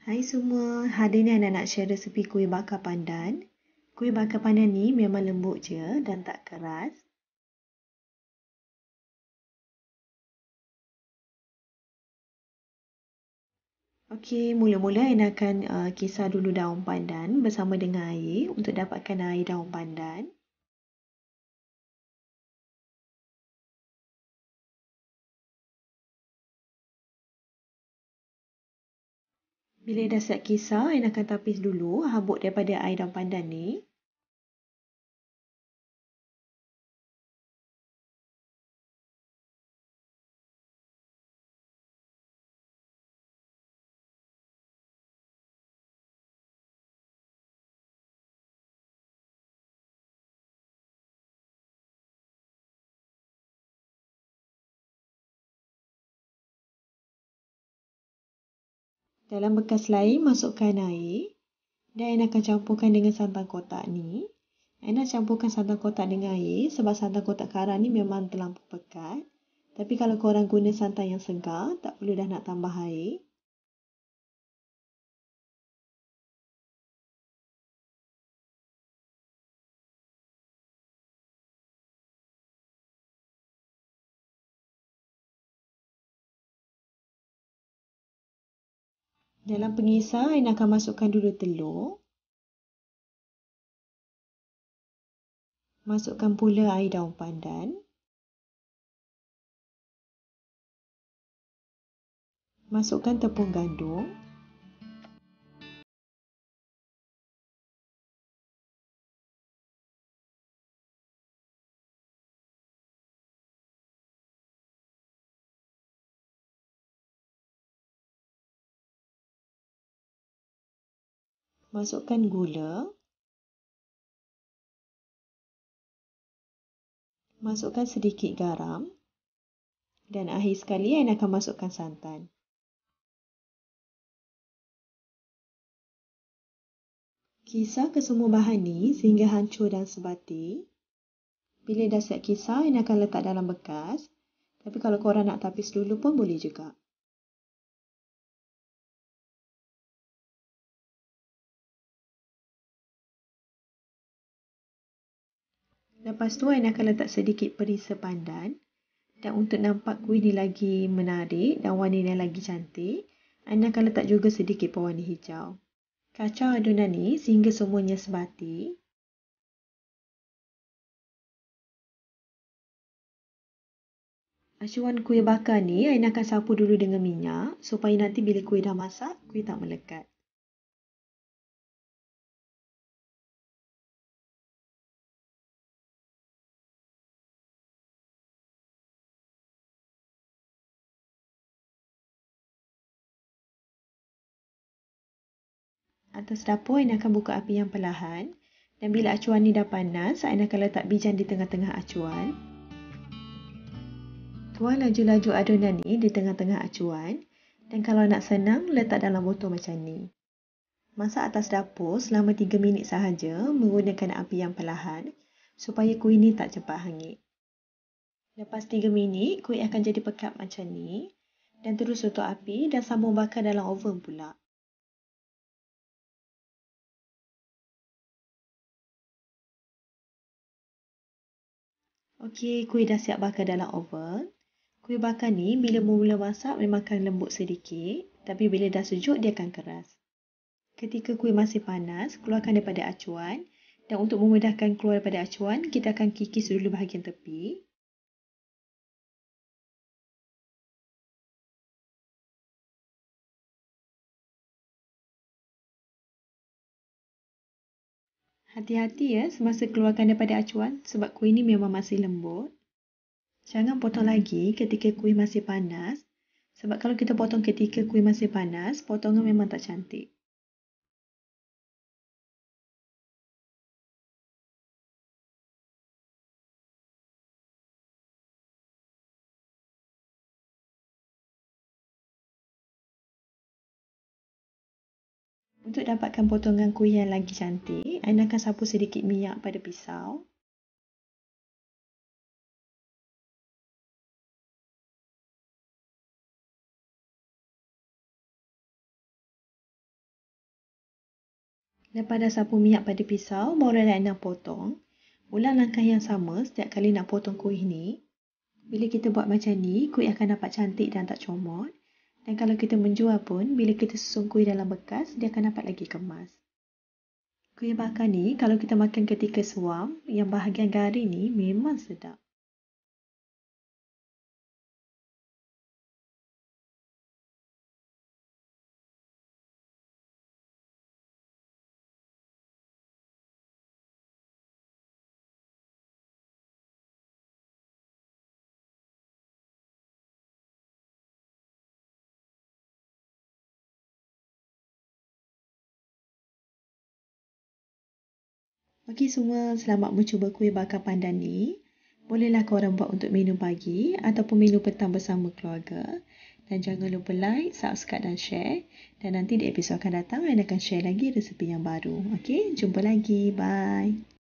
Hai semua, hari ini anda nak share resepi kuih bakar pandan. Kuih bakar pandan ni memang lembut je dan tak keras. Okey, mula-mula Aina akan uh, kisar dulu daun pandan bersama dengan air untuk dapatkan air daun pandan. Bila dah siap kisar, saya akan tapis dulu habuk daripada air daun pandan ni. Dalam bekas lain, masukkan air dan Aina akan campurkan dengan santan kotak ni. Aina campurkan santan kotak dengan air sebab santan kotak karan ni memang terlampau pekat. Tapi kalau korang guna santan yang segar, tak perlu dah nak tambah air. Dalam pengisar, Aina akan masukkan dulu telur. Masukkan pula air daun pandan. Masukkan tepung gandum. masukkan gula masukkan sedikit garam dan akhir sekali Ain akan masukkan santan kisar kesemua bahan ni sehingga hancur dan sebati bila dah siap kisar Ain akan letak dalam bekas tapi kalau korang nak tapis dulu pun boleh juga Lepas tu, Aina akan letak sedikit perisa pandan. Dan untuk nampak kuih ni lagi menarik dan warna ni lagi cantik, Aina akan letak juga sedikit pewarna hijau. Kacau adunan ni sehingga semuanya sebati. Acuan kuih bakar ni, Aina akan sapu dulu dengan minyak supaya nanti bila kuih dah masak, kuih tak melekat. atas dapur, Ain akan buka api yang perlahan. Dan bila acuan ni dah panas, Ain akan letak bijan di tengah-tengah acuan. Tuang laju-laju adunan ni di tengah-tengah acuan. Dan kalau nak senang, letak dalam botol macam ni. Masak atas dapur selama 3 minit sahaja menggunakan api yang perlahan supaya kuih ni tak cepat hangit. Lepas 3 minit, kuih akan jadi pekat macam ni dan terus tutup api dan sambung bakar dalam oven pula. Okey, kuih dah siap bakar dalam oven. Kuih bakar ni bila mula masak memang akan lembut sedikit, tapi bila dah sejuk dia akan keras. Ketika kuih masih panas, keluarkan daripada acuan dan untuk memudahkan keluar daripada acuan, kita akan kikis dulu bahagian tepi. Hati-hati ya semasa keluarkan daripada acuan sebab kuih ni memang masih lembut. Jangan potong hmm. lagi ketika kuih masih panas sebab kalau kita potong ketika kuih masih panas, potongan memang tak cantik. Untuk dapatkan potongan kuih yang lagi cantik, anda akan sapu sedikit minyak pada pisau. Lepas dah sapu minyak pada pisau, barulah anda potong. Ulang langkah yang sama setiap kali nak potong kuih ni. Bila kita buat macam ni, kuih akan dapat cantik dan tak comot. Dan kalau kita menjual pun, bila kita susun kuih dalam bekas, dia akan dapat lagi kemas. Kuih bakar ni, kalau kita makan ketika suam, yang bahagian garing ni memang sedap. Okey semua, selamat mencuba kuih bakar pandan ni. Bolehlah korang buat untuk menu pagi ataupun menu petang bersama keluarga. Dan jangan lupa like, subscribe dan share. Dan nanti di episod akan datang, saya akan share lagi resepi yang baru. Okey, jumpa lagi. Bye.